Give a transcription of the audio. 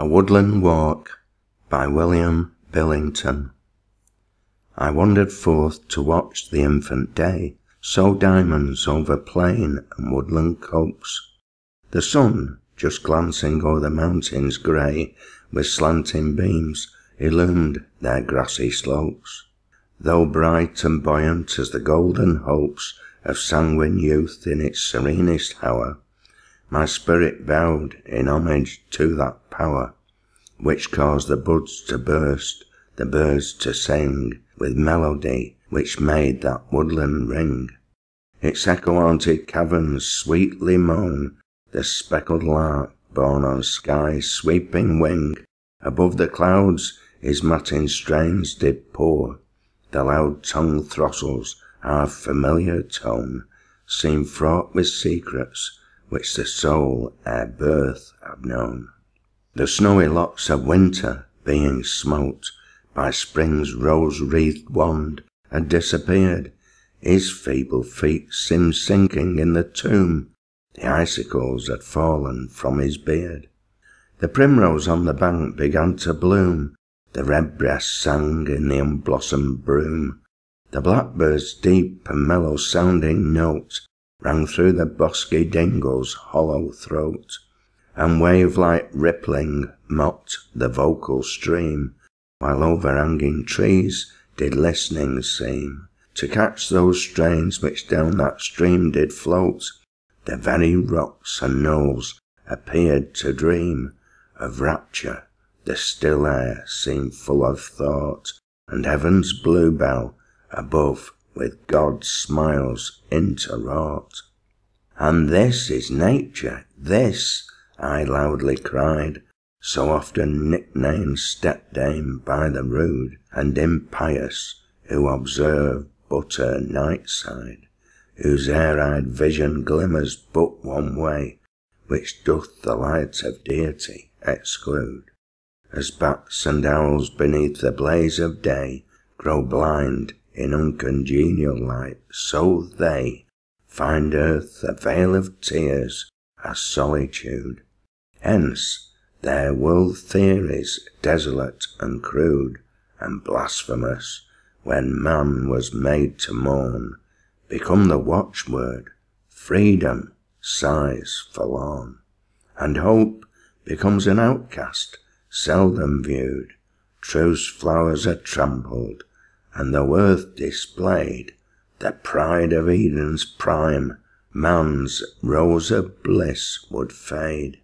A Woodland Walk by William Billington. I wandered forth to watch the infant day sow diamonds over plain and woodland copse. The sun, just glancing o'er the mountains grey with slanting beams, illumined their grassy slopes. Though bright and buoyant as the golden hopes of sanguine youth in its serenest hour, my spirit bowed in homage to that power, which caused the buds to burst, the birds to sing, with melody which made that woodland ring. Its echo-haunted caverns sweetly moan, the speckled lark borne on sky's sweeping wing. Above the clouds his matin strains did pour, the loud tongued throstles our familiar tone seemed fraught with secrets which the soul ere birth had known. The snowy locks of winter being smote by spring's rose-wreathed wand had disappeared, his feeble feet seemed sinking in the tomb, the icicles had fallen from his beard. The primrose on the bank began to bloom, the redbreast sang in the unblossomed broom, the blackbird's deep and mellow sounding note Rang through the bosky dingle's hollow throat, and wave-like rippling mocked the vocal stream, while overhanging trees did listening seem to catch those strains which down that stream did float. The very rocks and knolls appeared to dream of rapture. The still air seemed full of thought, and heaven's bluebell above with God's smiles interwrought. And this is nature, this, I loudly cried, so often nicknamed stepdame by the rude and impious who observe but her night side, whose air-eyed vision glimmers but one way, which doth the light of deity exclude, as bats and owls beneath the blaze of day grow blind in uncongenial light, so they find earth a vale of tears, a solitude. Hence, their world theories desolate and crude and blasphemous, when man was made to mourn, become the watchword, freedom sighs forlorn, and hope becomes an outcast, seldom viewed, truth's flowers are trampled, and though earth displayed the pride of Eden's prime, man's rose of bliss would fade.